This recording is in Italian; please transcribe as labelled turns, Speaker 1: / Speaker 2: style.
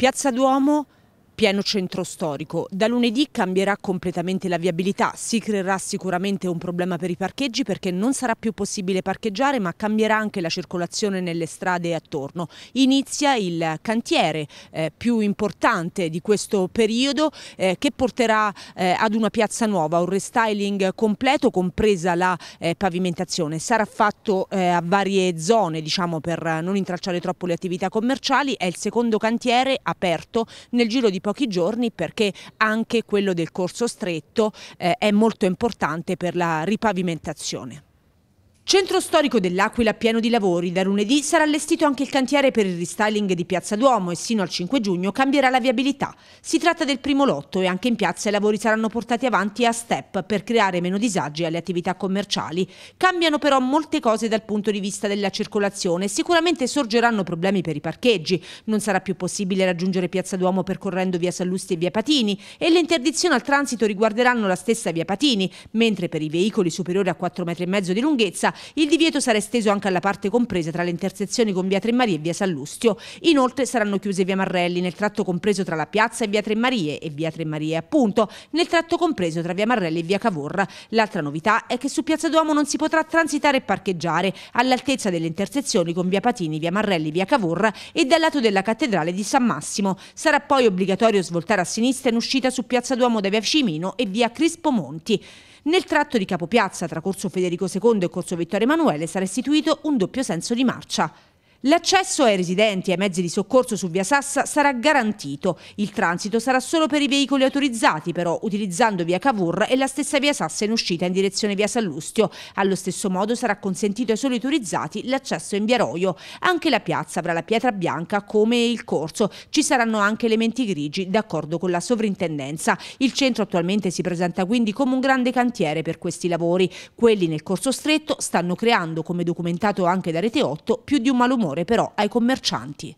Speaker 1: Piazza Duomo pieno centro storico. Da lunedì cambierà completamente la viabilità, si creerà sicuramente un problema per i parcheggi perché non sarà più possibile parcheggiare ma cambierà anche la circolazione nelle strade attorno. Inizia il cantiere eh, più importante di questo periodo eh, che porterà eh, ad una piazza nuova, un restyling completo compresa la eh, pavimentazione. Sarà fatto eh, a varie zone diciamo, per non intralciare troppo le attività commerciali, è il secondo cantiere aperto nel giro di poco pochi giorni perché anche quello del corso stretto eh, è molto importante per la ripavimentazione. Centro storico dell'Aquila pieno di lavori. Da lunedì sarà allestito anche il cantiere per il restyling di Piazza Duomo e sino al 5 giugno cambierà la viabilità. Si tratta del primo lotto e anche in piazza i lavori saranno portati avanti a step per creare meno disagi alle attività commerciali. Cambiano però molte cose dal punto di vista della circolazione. Sicuramente sorgeranno problemi per i parcheggi. Non sarà più possibile raggiungere Piazza Duomo percorrendo via Sallusti e via Patini e le interdizioni al transito riguarderanno la stessa via Patini, mentre per i veicoli superiori a 4,5 metri di lunghezza il divieto sarà esteso anche alla parte compresa tra le intersezioni con via Tre Marie e via Sallustio. Inoltre saranno chiuse via Marrelli nel tratto compreso tra la piazza e via Tre Marie e via Tre Marie appunto nel tratto compreso tra via Marrelli e via Cavorra. L'altra novità è che su piazza Duomo non si potrà transitare e parcheggiare all'altezza delle intersezioni con via Patini, via Marrelli, via Cavorra e dal lato della cattedrale di San Massimo. Sarà poi obbligatorio svoltare a sinistra in uscita su piazza Duomo da via Cimino e via Crispo Monti. Nel tratto di Capopiazza tra Corso Federico II e Corso Vittorio Emanuele sarà istituito un doppio senso di marcia. L'accesso ai residenti e ai mezzi di soccorso su Via Sassa sarà garantito. Il transito sarà solo per i veicoli autorizzati, però, utilizzando Via Cavour e la stessa Via Sassa in uscita in direzione Via Sallustio. Allo stesso modo sarà consentito ai soli autorizzati l'accesso in Via Roio. Anche la piazza avrà la pietra bianca come il corso. Ci saranno anche elementi grigi, d'accordo con la sovrintendenza. Il centro attualmente si presenta quindi come un grande cantiere per questi lavori. Quelli nel corso stretto stanno creando, come documentato anche da Rete 8, più di un malumore onore però ai commercianti.